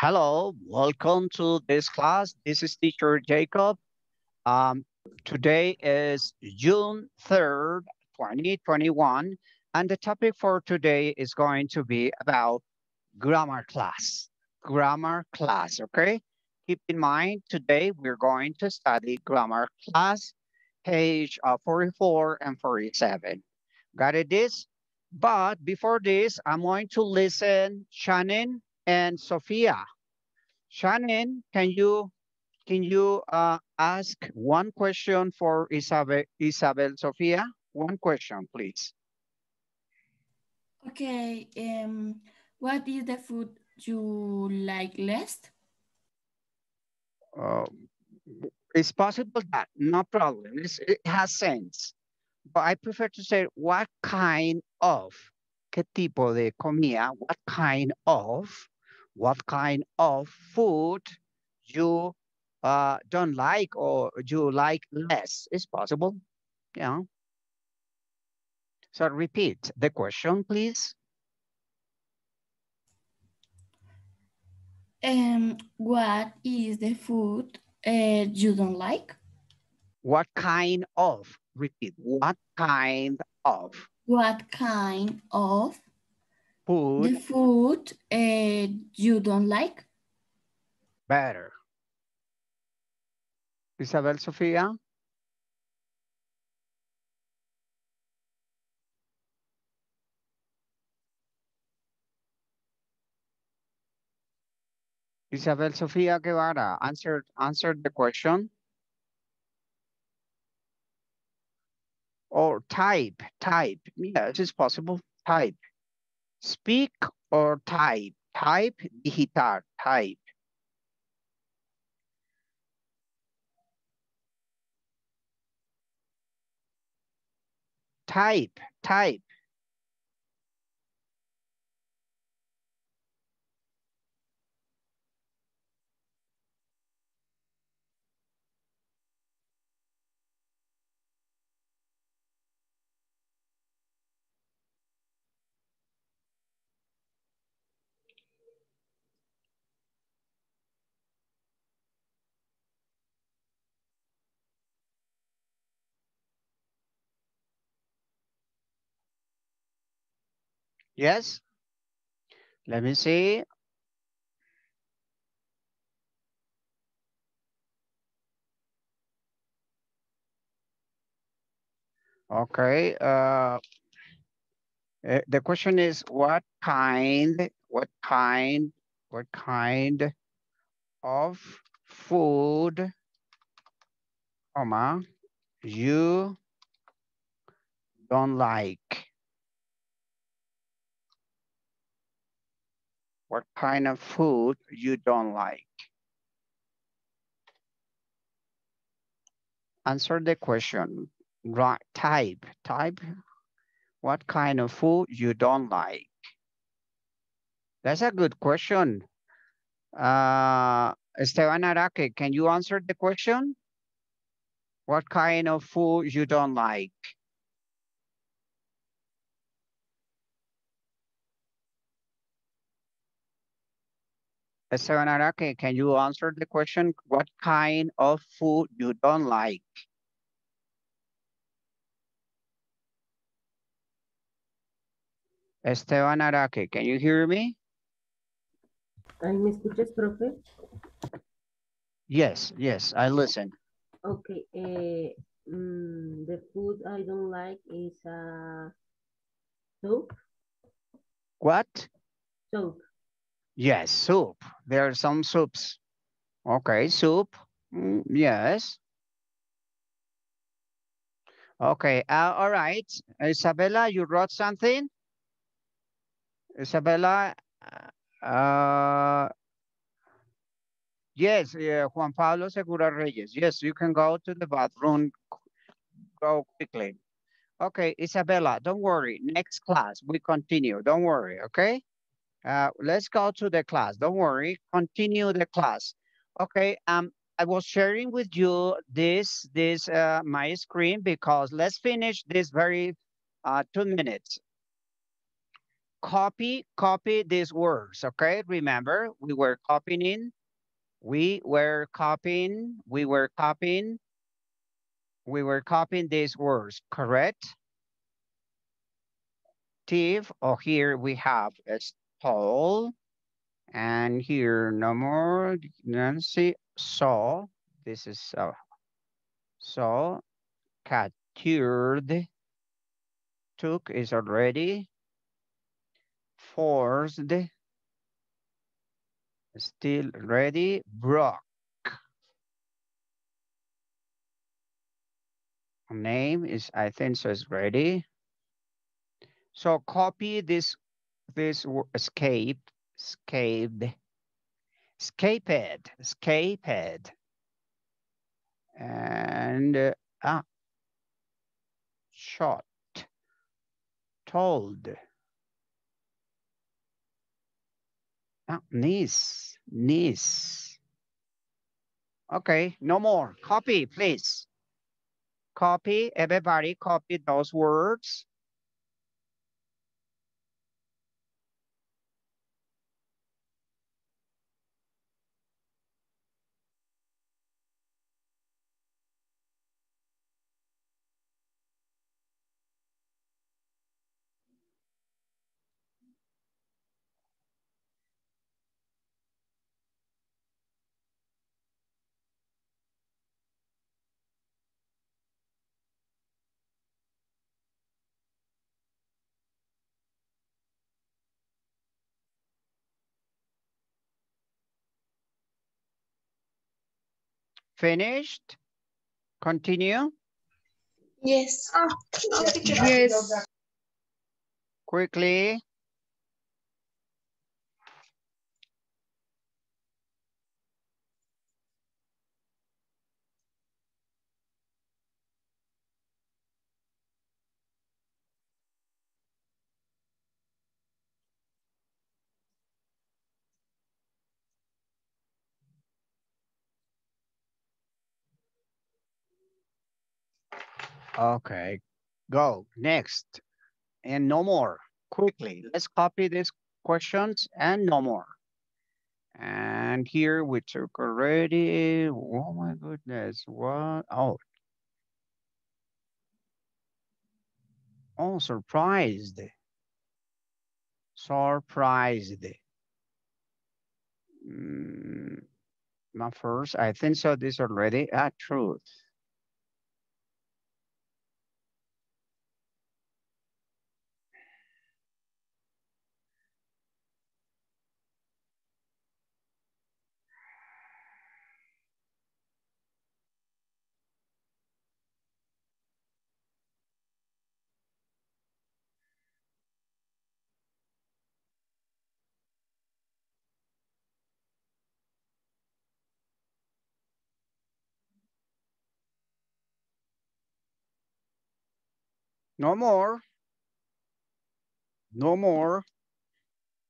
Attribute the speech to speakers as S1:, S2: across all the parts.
S1: Hello, welcome to this class. This is teacher Jacob. Um, today is June 3rd, 2021, and the topic for today is going to be about grammar class. Grammar class, okay? Keep in mind, today we're going to study grammar class, page uh, 44 and 47. Got it this? But before this, I'm going to listen Shannon and Sophia Shannon, can you can you uh, ask one question for Isabel, Isabel Sofia? One question, please.
S2: Okay, um, what is the food you like least?
S1: Uh, um, it's possible that, no problem. It's, it has sense. But I prefer to say what kind of, qué tipo de comida, what kind of what kind of food you uh, don't like or you like less. It's possible, yeah. So repeat the question, please.
S2: Um, what is the food uh, you don't like?
S1: What kind of? Repeat. What kind of?
S2: What kind of Food. The food uh, you don't like?
S1: Better. Isabel Sofia? Isabel Sofia Guevara, answer, answer the question. Or type, type. Yeah, it is possible. Type. Speak or type? Type, digitar, type. Type, type. Yes? Let me see. Okay. Uh, eh, the question is what kind, what kind, what kind of food, comma, you don't like? what kind of food you don't like. Answer the question, right, type, type, what kind of food you don't like. That's a good question. Uh, Esteban Araque, can you answer the question? What kind of food you don't like? So Naraka, can you answer the question? What kind of food you don't like? Esteban Araque, can you hear me?
S2: ¿Me escuchas,
S1: profe? Yes, yes, I listen.
S2: Okay, uh, mm, the food I don't like is uh, soup.
S1: What? Soup. Yes, soup. There are some soups. Okay, soup. Mm, yes. Okay, uh, all right. Isabella, you wrote something? Isabella, uh, yes, uh, Juan Pablo Segura Reyes. Yes, you can go to the bathroom, go quickly. Okay, Isabella, don't worry. Next class, we continue. Don't worry, okay? Uh, let's go to the class. Don't worry, continue the class. Okay, um, I was sharing with you this, this uh, my screen because let's finish this very uh, two minutes. Copy, copy these words, okay? Remember, we were copying, we were copying, we were copying, we were copying these words, correct? Thief, or oh, here we have uh, Paul, and here no more Nancy saw, this is uh, saw, captured, took is already, forced, still ready, Brock. Name is, I think, so is ready. So copy this this escape, escaped, escaped, escaped. And uh, ah, shot, told. Ah, niece, niece. Okay, no more. Copy, please. Copy, everybody copy those words. Finished? Continue?
S2: Yes. Ah, yes.
S1: Quickly. Okay, go next. And no more, quickly. Let's copy these questions and no more. And here we took already, oh my goodness, what, oh. Oh, surprised. Surprised. Mm, my first, I think so this already, ah, truth. No more. No more.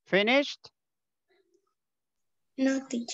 S1: Finished? No, teacher.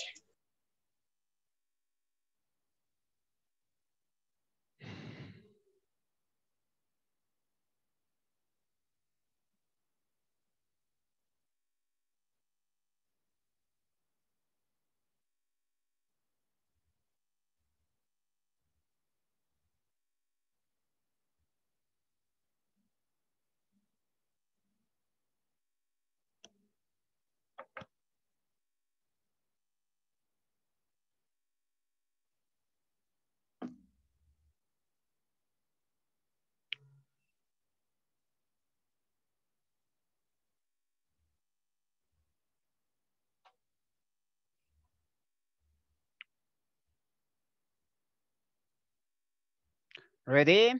S1: Ready?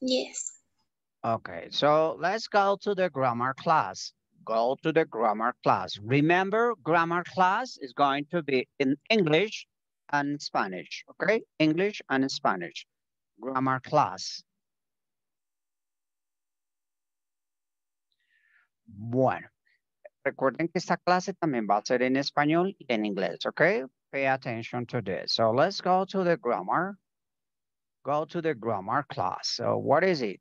S1: Yes. Okay, so let's go to the grammar class. Go to the grammar class. Remember, grammar class is going to be in English and Spanish, okay? English and Spanish. Grammar class. Bueno, recuerden que esta clase también va a ser en español y en inglés, okay? Pay attention to this. So let's go to the grammar go to the grammar class. So what is it?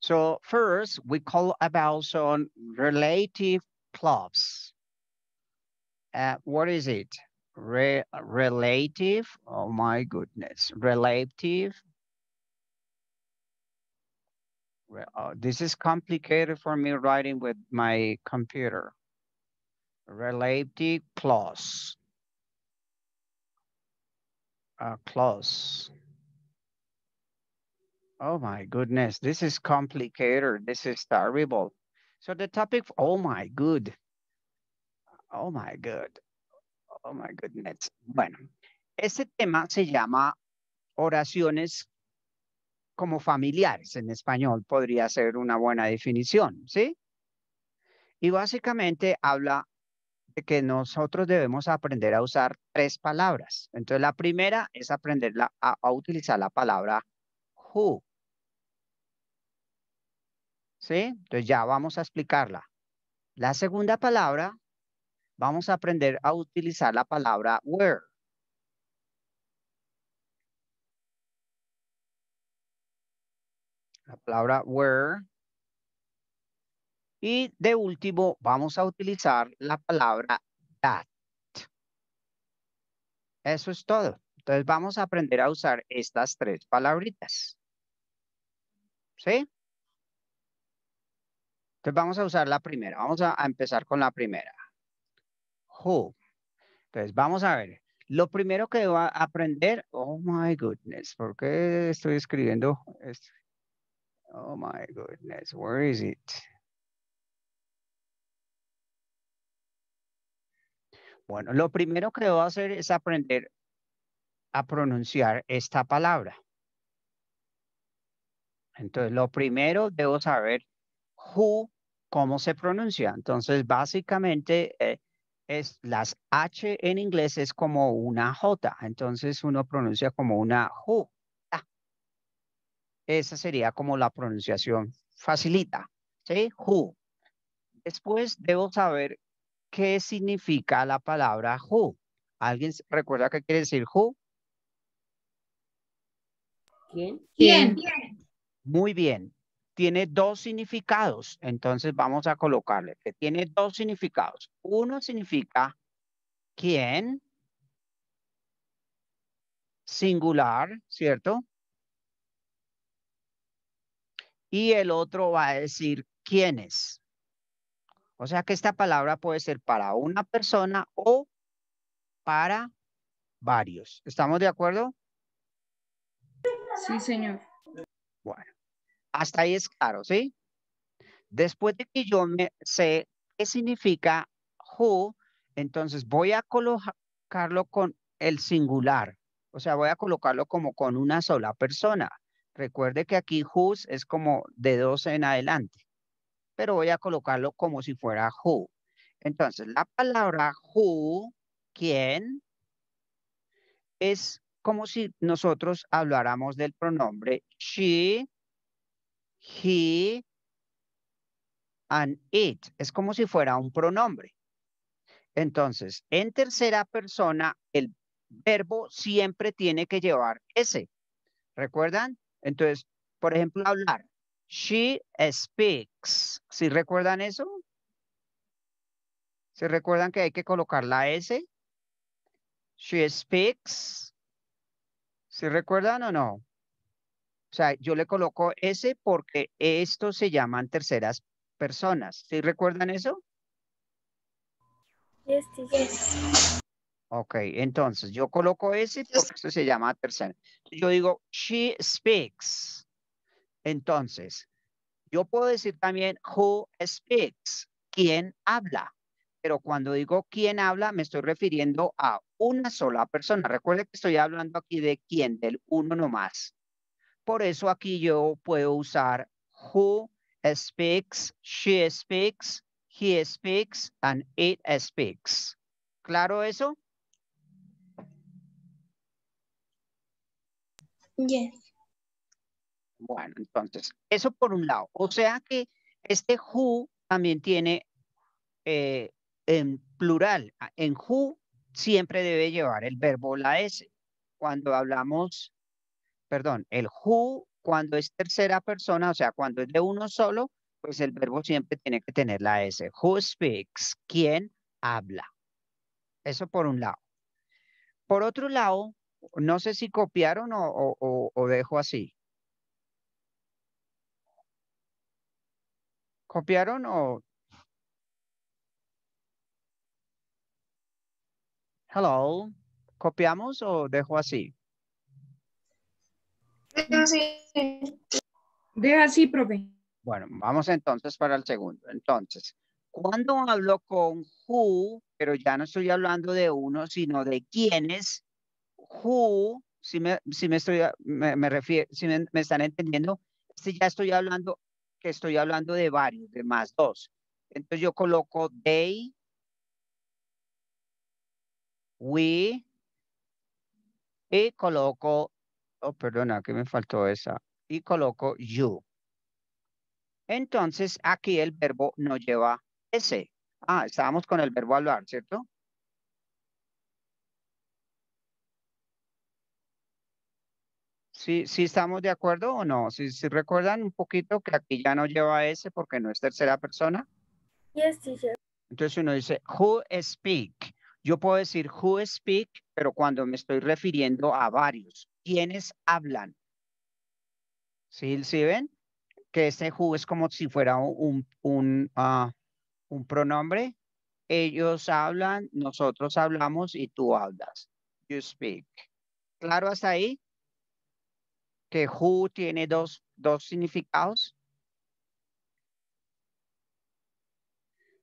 S1: So first, we call about some relative clauses. Uh, what is it? Re relative, oh my goodness, relative. oh, this is complicated for me writing with my computer. Relative clause uh, Oh my goodness, this is complicated. This is terrible. So the topic, oh my good. Oh my good. Oh my goodness. Bueno, este tema se llama oraciones como familiares en español podría ser una buena definición, ¿sí? Y básicamente habla que nosotros debemos aprender a usar tres palabras. Entonces, la primera es aprender a, a, utilizar la palabra who. ¿Sí? Entonces, ya vamos a explicarla. La segunda palabra, vamos a aprender a utilizar la palabra where. La palabra where. Y de último, vamos a utilizar la palabra that. Eso es todo. Entonces vamos a aprender a usar estas tres palabritas. ¿Sí? Entonces vamos a usar la primera. Vamos a, empezar con la primera. Who. Entonces vamos a ver. Lo primero que va a aprender, oh my goodness, ¿por qué estoy escribiendo esto? Oh my goodness, where is it? Bueno, lo primero que debo hacer es aprender a pronunciar esta palabra. Entonces, lo primero debo saber who, cómo se pronuncia. Entonces, básicamente eh, es las H en inglés es como una J. Entonces, uno pronuncia como una who. Esa sería como la pronunciación facilita. ¿Sí? Who. Después debo saber ¿Qué significa la palabra who? ¿Alguien recuerda qué quiere decir who? ¿Quién? ¿Quién? Muy bien. Tiene dos significados. Entonces vamos a colocarle que tiene dos significados. Uno significa quién, singular, ¿cierto? Y el otro va a decir quiénes. O sea que esta palabra puede ser para una persona o para varios. ¿Estamos de acuerdo? Sí, señor. Bueno, hasta ahí es claro, ¿sí? Después de que yo me sé qué significa who, entonces voy a colocarlo con el singular. O sea, voy a colocarlo como con una sola persona. Recuerde que aquí who es como de dos en adelante pero voy a colocarlo como si fuera who. Entonces, la palabra who, quién, es como si nosotros habláramos del pronombre she, he, and it. Es como si fuera un pronombre. Entonces, en tercera persona, el verbo siempre tiene que llevar ese. ¿Recuerdan? Entonces, por ejemplo, hablar. She speaks. ¿Sí recuerdan eso? ¿Se recuerdan que hay que colocar la S? She speaks. ¿Sí recuerdan o no? O sea, yo le coloco S porque esto se llaman terceras personas. ¿Sí recuerdan eso? Yes, Ok, entonces yo coloco S porque esto se llama tercera. Yo digo, she speaks. Entonces, yo puedo decir también who speaks, quién habla. Pero cuando digo quién habla, me estoy refiriendo a una sola persona. Recuerde que estoy hablando aquí de quién, del uno nomás. Por eso aquí yo puedo usar who speaks, she speaks, he speaks, and it speaks. ¿Claro eso? Yes. Bueno, entonces, eso por un lado. O sea que este who también tiene eh, en plural. En who siempre debe llevar el verbo la S. Cuando hablamos, perdón, el who, cuando es tercera persona, o sea, cuando es de uno solo, pues el verbo siempre tiene que tener la S. Who speaks? ¿Quién habla? Eso por un lado. Por otro lado, no sé si copiaron o dejo así. ¿Copiaron o? Hello. ¿Copiamos o dejo así?
S2: Deja así, profe.
S1: Bueno, vamos entonces para el segundo. Entonces, cuando hablo con who, pero ya no estoy hablando de uno, sino de quiénes, who, si me, si me estoy, me, refiero, si me, me, están entendiendo, si este ya estoy hablando estoy hablando de varios, de más dos. Entonces yo coloco they, we, y coloco, oh, perdona, que me faltó esa, y coloco you. Entonces aquí el verbo no lleva ese. Ah, estábamos con el verbo hablar, ¿cierto? ¿Sí, estamos de acuerdo o no? Si recuerdan un poquito que aquí ya no lleva ese porque no es tercera persona. Yes, teacher. Entonces uno dice, who speak? Yo puedo decir who speak, pero cuando me estoy refiriendo a varios. ¿Quiénes hablan? ¿Sí, ¿sí ven? Que ese who es como si fuera un, un, ah, un pronombre. Ellos hablan, nosotros hablamos y tú hablas. You speak. ¿Claro hasta ahí? que who tiene dos, significados?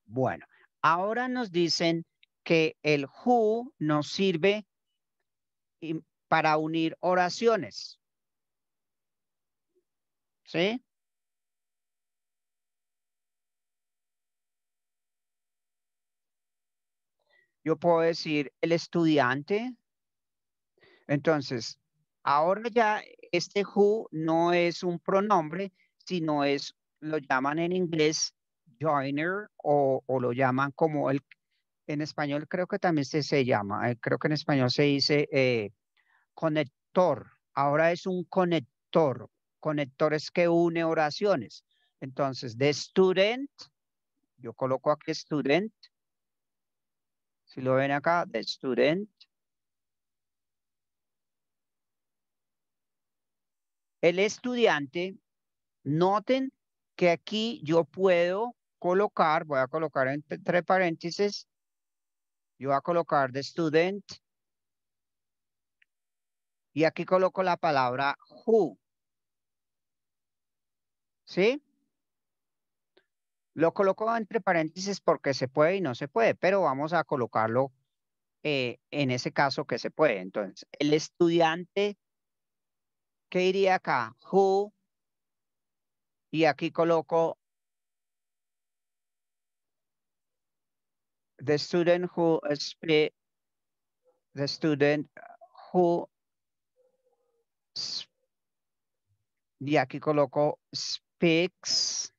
S1: Bueno, ahora nos dicen que el who nos sirve para unir oraciones. ¿Sí? Yo puedo decir el estudiante. Entonces, ahora ya este who no es un pronombre, sino es, lo llaman en inglés joiner o, lo llaman como el, en español creo que también se, llama, eh, creo que en español se dice eh, conector. Ahora es un conector, conectores que une oraciones. Entonces, de student, yo coloco aquí student. Si lo ven acá, de student, el estudiante, noten que aquí yo puedo colocar, voy a colocar entre paréntesis, yo voy a colocar the student, y aquí coloco la palabra who. ¿Sí? Lo coloco entre paréntesis porque se puede y no se puede, pero vamos a colocarlo eh, en ese caso que se puede. Entonces, el estudiante ¿Qué iría acá? Who. Y aquí coloco the student who speak, the student who y aquí coloco speaks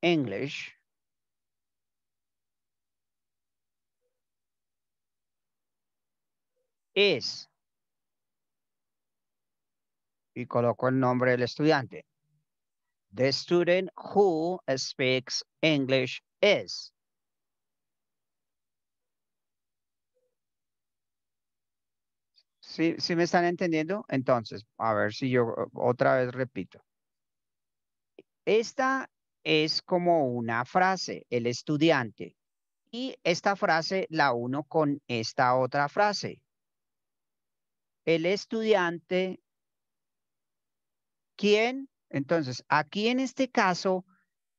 S1: English. Is y coloco el nombre del estudiante. The student who speaks English is. ¿Sí me están entendiendo? Entonces, a ver si yo otra vez repito. Esta es como una frase, el estudiante. Y esta frase la uno con esta otra frase. El estudiante ¿Quién? Entonces, aquí en este caso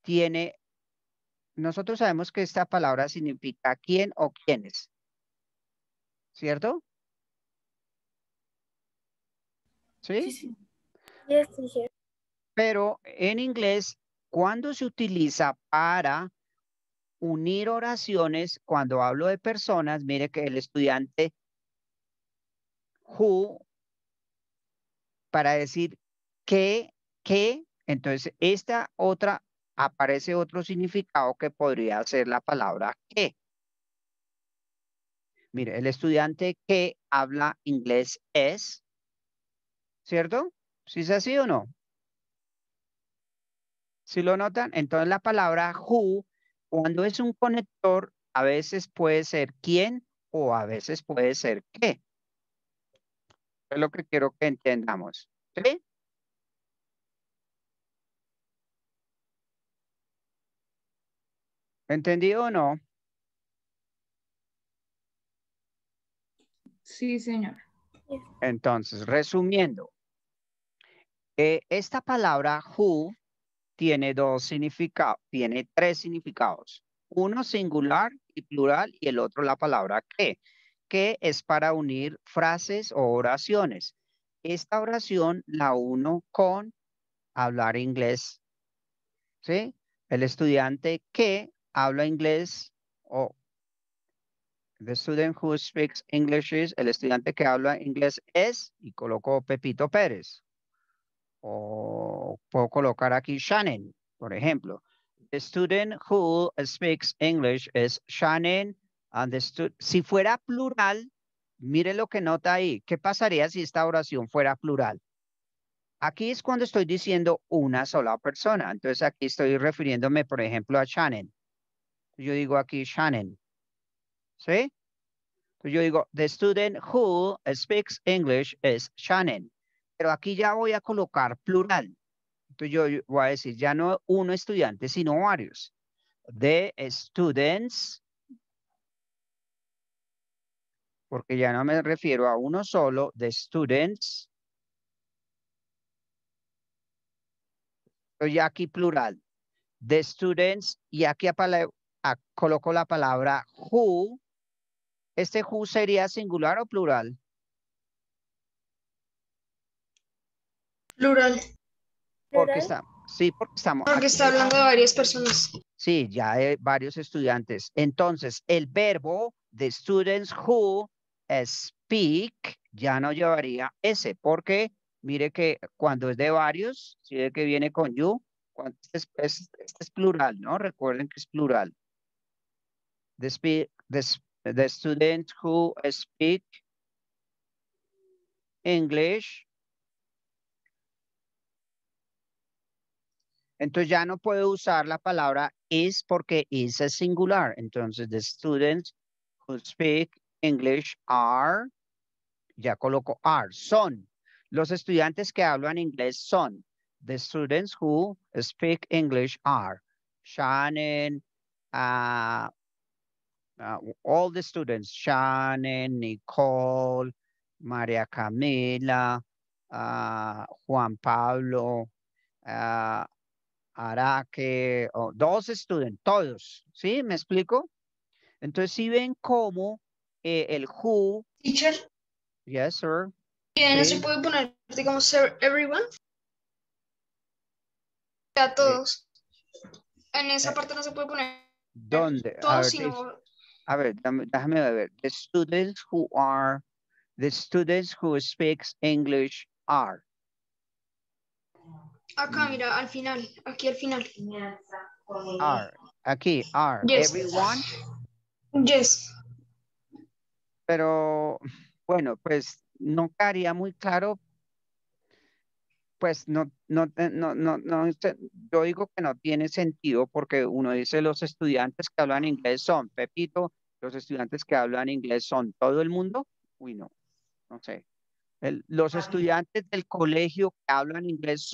S1: tiene, nosotros sabemos que esta palabra significa quién o quiénes, ¿cierto? ¿Sí? sí, sí. Pero en inglés, cuando se utiliza para unir oraciones, cuando hablo de personas, mire que el estudiante who, para decir que, que, entonces esta otra, aparece otro significado que podría ser la palabra que. Mire, el estudiante que habla inglés es, ¿cierto? ¿Sí es así o no? ¿Sí lo notan? Entonces la palabra who, cuando es un conector, a veces puede ser quién o a veces puede ser qué. Es lo que quiero que entendamos. ¿Sí? ¿Entendido o no? Sí, señor. Entonces, resumiendo, eh, esta palabra who tiene dos significados, tiene tres significados. Uno singular y plural y el otro la palabra que, que es para unir frases o oraciones. Esta oración la uno con hablar inglés. ¿Sí? El estudiante que habla inglés o the student who speaks English is, el estudiante que habla inglés es, y coloco Pepito Pérez. O puedo colocar aquí Shannon, por ejemplo. The student who speaks English is Shannon. And si fuera plural, mire lo que nota ahí. ¿Qué pasaría si esta oración fuera plural? Aquí es cuando estoy diciendo una sola persona. Entonces aquí estoy refiriéndome, por ejemplo, a Shannon. Yo digo aquí Shannon. ¿Sí? Yo digo, the student who speaks English is Shannon. Pero aquí ya voy a colocar plural. Entonces yo voy a decir ya no uno estudiante, sino varios. The students, porque ya no me refiero a uno solo, the students. Entonces ya aquí plural. The students, y aquí a palabra coloco la palabra who. ¿Este who sería singular o plural? Plural. Porque está, sí, porque estamos. Porque está hablando de varias personas. Sí, ya de varios estudiantes. Entonces, el verbo de students who speak ya no llevaría ese, porque mire que cuando es de varios, si es que viene con you, cuando es, plural, ¿no? Recuerden que es plural the, speak, student who speak English. Entonces ya no puede usar la palabra is porque is es singular. Entonces the students who speak English are, ya coloco are, son. Los estudiantes que hablan inglés son. The students who speak English are. Shannon, ah, Ah, all the students, Shannon, Nicole, María Camila, ah, Juan Pablo, ah, Araque, dos students, todos, ¿sí? ¿Me explico? Entonces, si ven cómo eh, el who... Teacher. Yes, sir.
S2: ¿Y no se puede poner, digamos, everyone? A eh. todos. En esa eh. parte no se puede poner.
S1: ¿Dónde? Todos, sino a ver, déjame ver. The students who are, the students who speaks English are. Acá,
S2: mira, al final, aquí al final. Are,
S1: aquí, are. Yes. Everyone. Yes. Pero, bueno, pues no quedaría muy claro pues no, no, no, no, no, yo digo que no tiene sentido porque uno dice los estudiantes que hablan inglés son Pepito, los estudiantes que hablan inglés son todo el mundo. Uy, no, no sé. los estudiantes del colegio que hablan inglés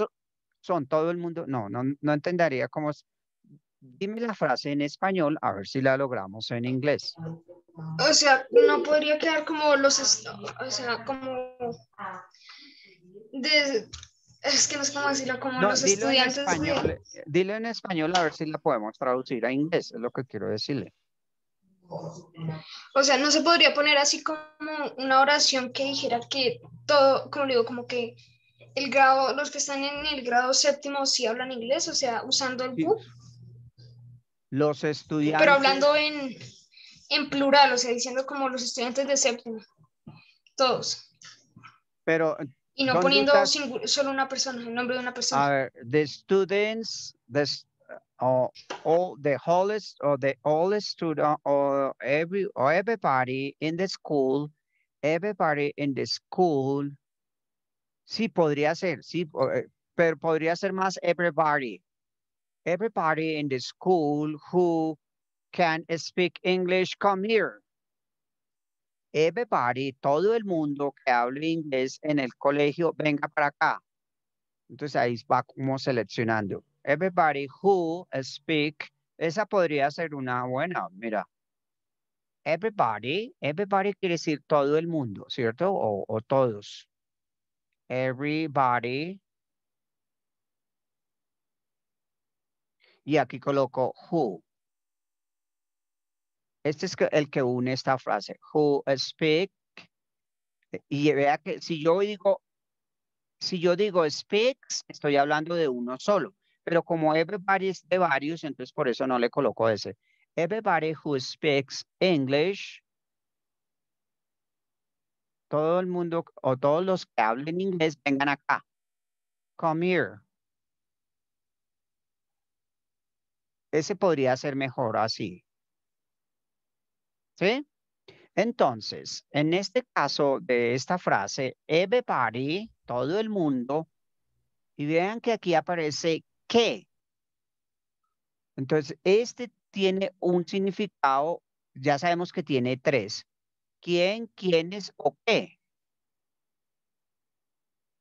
S1: son, todo el mundo. No, no, no entendería cómo Dime la frase en español, a ver si la logramos en inglés.
S2: O sea, no podría quedar como los, o sea, como de, es que no es como decirlo como los estudiantes. Eh,
S1: Dile en español a ver si la podemos traducir a inglés, es lo que quiero decirle.
S2: O sea, no se podría poner así como una oración que dijera que todo, como digo, como que el grado, los que están en el grado séptimo sí hablan inglés, o sea, usando el book.
S1: Los estudiantes. Pero hablando
S2: en, en plural, o sea, diciendo como los estudiantes de séptimo. Todos.
S1: Pero Y no poniendo
S2: solo una persona, el nombre de una persona. Are
S1: the students, the, or all the whole or the oldest student or every or everybody in the school, everybody in the school. Sí, podría ser, sí, eh, pero podría ser más everybody. Everybody in the school who can speak English, come here. everybody, todo el mundo que hable inglés en el colegio, venga para acá. Entonces ahí va como seleccionando. Everybody who speak, esa podría ser una buena, mira. Everybody, everybody quiere decir todo el mundo, ¿cierto? O, o todos. Everybody. Y aquí coloco who. Este es el que une esta frase. Who speak. Y vea que si yo digo, si yo digo speaks, estoy hablando de uno solo. Pero como everybody es de varios, entonces por eso no le coloco ese. Everybody who speaks English. Todo el mundo o todos los que hablen inglés, vengan acá. Come here. Ese podría ser mejor así. Entonces, en este caso de esta frase, everybody, todo el mundo, y vean que aquí aparece que. Entonces, este tiene un significado, ya sabemos que tiene tres. ¿Quién, quiénes o qué?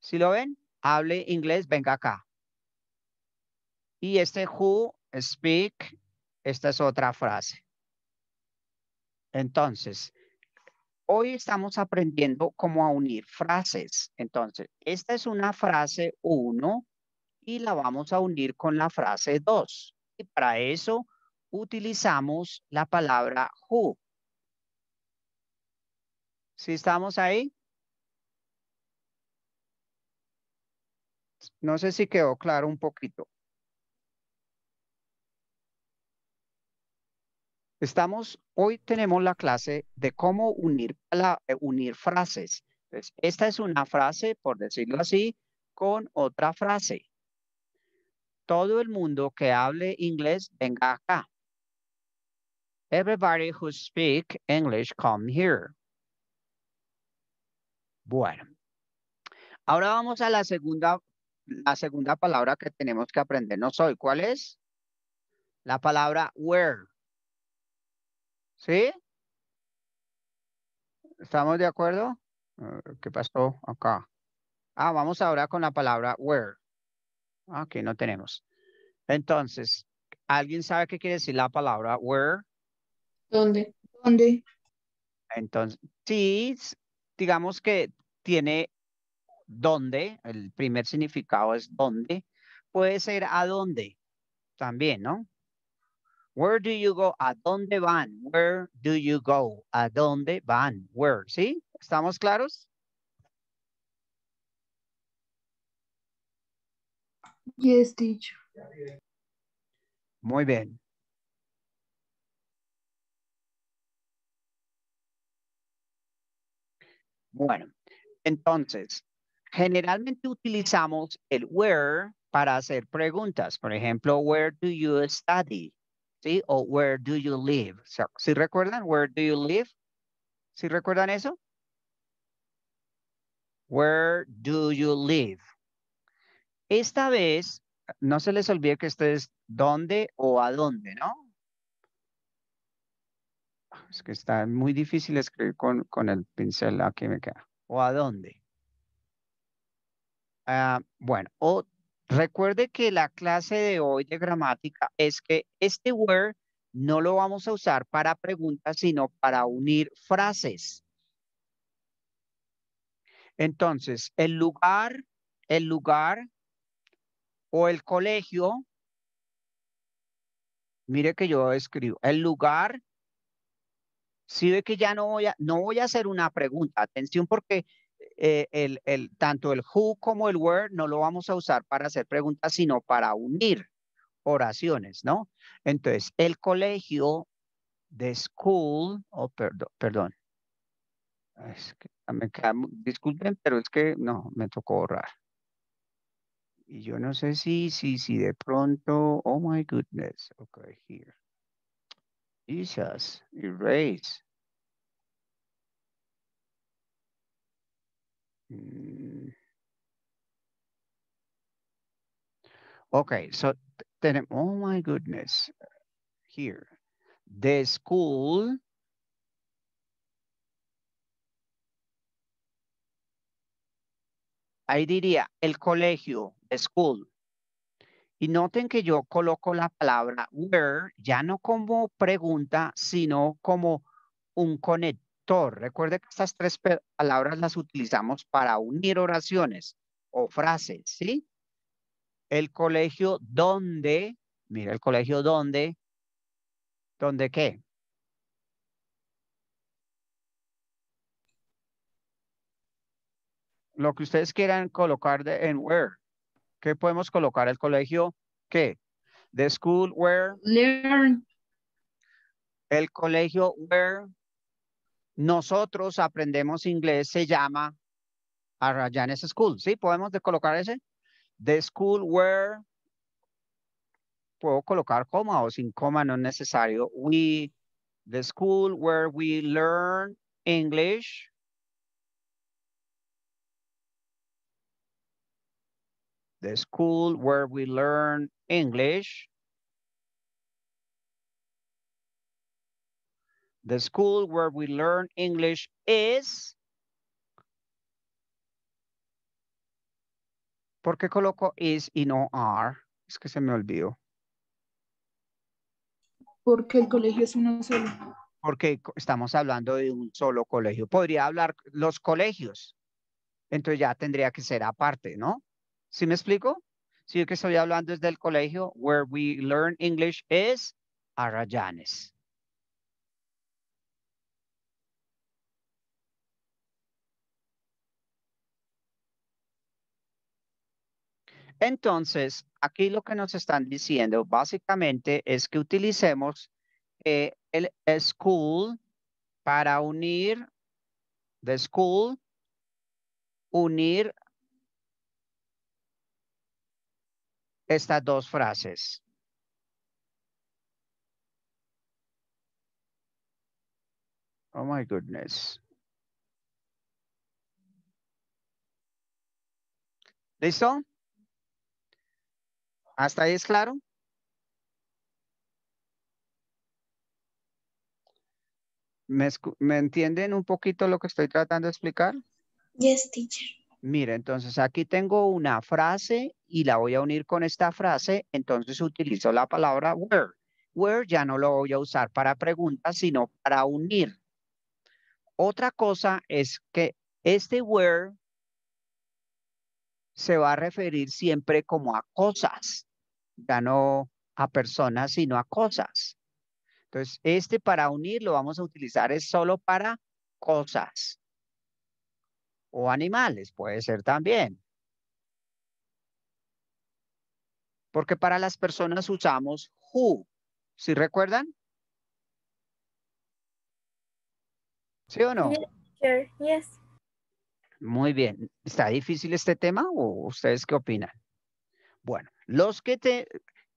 S1: Si lo ven, hable inglés, venga acá. Y este who, speak, esta es otra frase. Entonces, hoy estamos aprendiendo cómo a unir frases. Entonces, esta es una frase 1 y la vamos a unir con la frase 2. Y para eso utilizamos la palabra who. ¿Sí estamos ahí? No sé si quedó claro un poquito. Estamos, hoy tenemos la clase de cómo unir, eh, frases. esta es una frase, por decirlo así, con otra frase. Todo el mundo que hable inglés, venga acá. Everybody who speak English, come here. Bueno. Ahora vamos a la segunda, la segunda palabra que tenemos que No hoy. ¿Cuál es? La palabra where. ¿Sí? ¿Estamos de acuerdo? ¿Qué pasó acá? Ah, vamos ahora con la palabra where. Ah, ok, no tenemos. Entonces, ¿alguien sabe qué quiere decir la palabra where? ¿Dónde? ¿Dónde? Entonces, sí, digamos que tiene dónde, el primer significado es dónde, puede ser a dónde también, ¿no? Where do you go? ¿A dónde van? Where do you go? ¿A dónde van? Where? ¿Sí? ¿Estamos claros? Yes, teacher. Muy bien. Bueno, entonces, generalmente utilizamos el where para hacer preguntas. Por ejemplo, where do you study? ¿sí? O where do you live. Si ¿Sí recuerdan? Where do you live? ¿Sí recuerdan eso? Where do you live? Esta vez, no se les olvide que es dónde o a dónde, ¿no? Es que está muy difícil escribir con, con el pincel, aquí me queda. ¿O a dónde? Ah, bueno, o Recuerde que la clase de hoy de gramática es que este word no lo vamos a usar para preguntas, sino para unir frases. Entonces, el lugar, el lugar o el colegio, mire que yo escribo, el lugar, si ve que ya no voy a, no voy a hacer una pregunta, atención porque eh, el, tanto el who como el where no lo vamos a usar para hacer preguntas, sino para unir oraciones, ¿no? Entonces, el colegio, de school, oh, perdón, perdón. Ah, disculpen, pero es que no, me tocó ahorrar Y yo no sé si, si, si de pronto, oh my goodness, okay, here. Jesus, erase. Mm. Okay, so tenemos oh my goodness, here, the school Ahí diría el colegio, the school. Y noten que yo coloco la palabra where ya no como pregunta, sino como un conector Recuerde que estas tres palabras las utilizamos para unir oraciones o frases, ¿sí? El colegio donde, mira el colegio donde, ¿donde qué? Lo que ustedes quieran colocar de, en where. ¿Qué podemos colocar? El colegio, ¿qué? The school where. Learn. El colegio where. Nosotros aprendemos inglés, se llama Arrayanes School. ¿Sí? ¿Podemos colocar ese? The school where puedo colocar coma o sin coma, no es necesario. We, the school where we learn English. The school where we learn English. The school where we learn English is... ¿Por qué coloco is y no are? Es que se me olvidó.
S2: Porque el colegio es uno solo.
S1: Porque estamos hablando de un solo colegio. Podría hablar los colegios. Entonces ya tendría que ser aparte, ¿no? ¿Sí me explico? Si yo que estoy hablando es del colegio, where we learn English is Arrayanes. Entonces, aquí lo que nos están diciendo básicamente es que utilicemos eh, el school para unir, the school, unir estas dos frases. Oh my goodness. ¿Listo? ¿Hasta ahí es claro? ¿Me, entienden un poquito lo que estoy tratando de explicar? Yes, teacher. Mira, entonces aquí tengo una frase y la voy a unir con esta frase, entonces utilizo la palabra where. Where ya no lo voy a usar para preguntas, sino para unir. Otra cosa es que este where se va a referir siempre como a cosas ya no a personas, sino a cosas. Entonces, este para unir lo vamos a utilizar es solo para cosas o animales, puede ser también. Porque para las personas usamos who. ¿Sí recuerdan? ¿Sí o no? Muy bien. ¿Está difícil este tema o ustedes qué opinan? Bueno, los que te,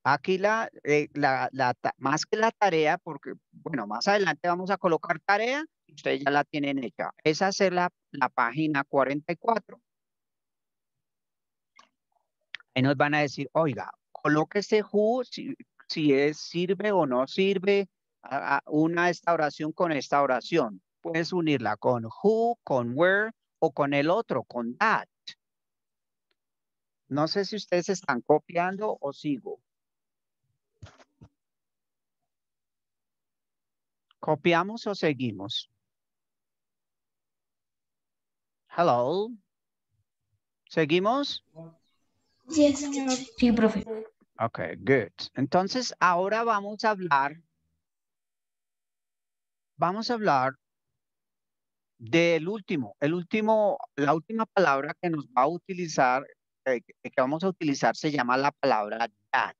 S1: aquí la, eh, la, más que la tarea, porque bueno, más adelante vamos a colocar tarea, ustedes ya la tienen hecha. Esa es la, la página 44. Ahí nos van a decir, oiga, coloque who, si, si es, sirve o no sirve una esta oración con esta oración. Puedes unirla con who, con where o con el otro, con that. No sé si ustedes están copiando o sigo. ¿Copiamos o seguimos? Hello. ¿Seguimos? Sí, Sí, Ok, good. Entonces, ahora vamos a hablar. Vamos a hablar del último. El último, la última palabra que nos va a utilizar eh, eh, que vamos a utilizar se llama la palabra that.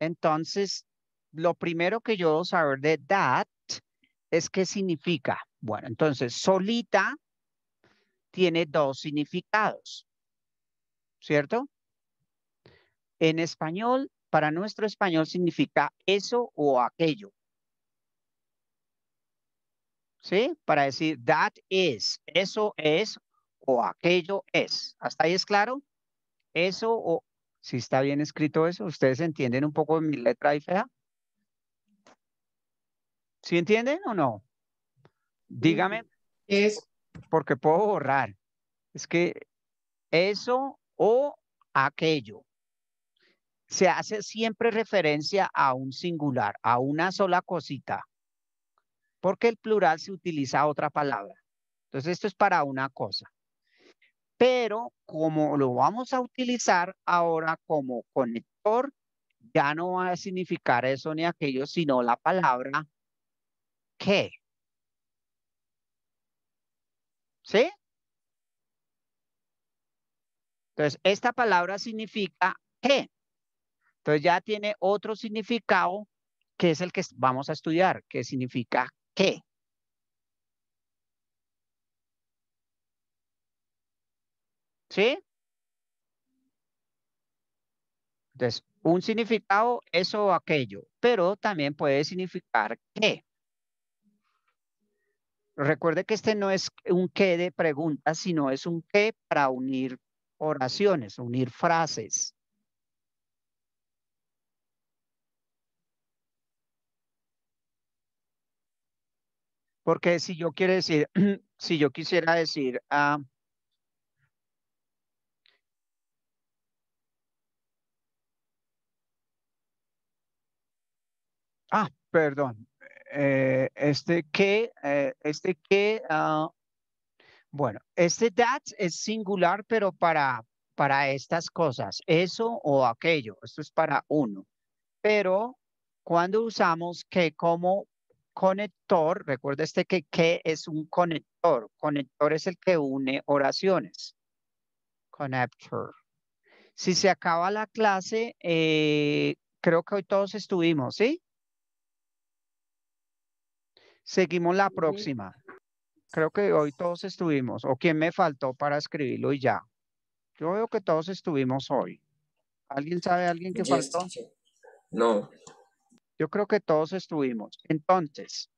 S1: Entonces, lo primero que yo debo saber de that es qué significa. Bueno, entonces, solita tiene dos significados, ¿cierto? En español, para nuestro español significa eso o aquello. ¿Sí? Para decir that is, eso es o aquello es. ¿Hasta ahí es claro? Eso o si está bien escrito eso, ¿ustedes entienden un poco mi letra ahí fea? ¿Sí entienden o no? Dígame. Es. Porque puedo borrar. Es que eso o aquello. Se hace siempre referencia a un singular, a una sola cosita. Porque el plural se utiliza otra palabra. Entonces, esto es para una cosa pero como lo vamos a utilizar ahora como conector, ya no va a significar eso ni aquello, sino la palabra que. ¿Sí? Entonces, esta palabra significa que. Entonces, ya tiene otro significado que es el que vamos a estudiar, que significa que. ¿Sí? Entonces, un significado, eso o aquello, pero también puede significar qué. Recuerde que este no es un qué de preguntas sino es un qué para unir oraciones, unir frases. Porque si yo quiero decir, si yo quisiera decir, a ah, Ah, perdón. Eh, este que, eh, este que, ah, bueno, este that es singular, pero para, para estas cosas, eso o aquello, esto es para uno. Pero cuando usamos que como conector, recuerda este que que es un conector, conector es el que une oraciones, conector, Si se acaba la clase, eh, creo que hoy todos estuvimos, ¿sí? Seguimos la próxima. Creo que hoy todos estuvimos. ¿O quién me faltó para escribirlo y ya? Yo veo que todos estuvimos hoy. ¿Alguien sabe alguien que faltó? No. Yo creo que todos estuvimos. Entonces,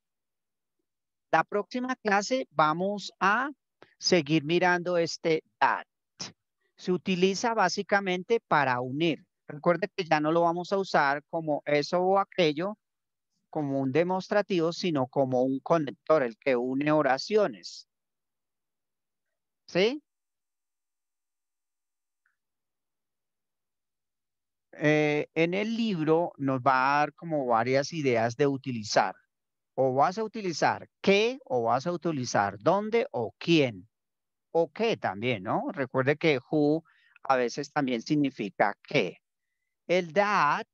S1: la próxima clase vamos a seguir mirando este that. Se utiliza básicamente para unir. Recuerde que ya no lo vamos a usar como eso o aquello, como un demostrativo, sino como un conector, el que une oraciones. ¿Sí? Eh, en el libro nos va a dar como varias ideas de utilizar. O vas a utilizar qué, o vas a utilizar dónde, o quién. O qué también, ¿no? Recuerde que who a veces también significa qué. El that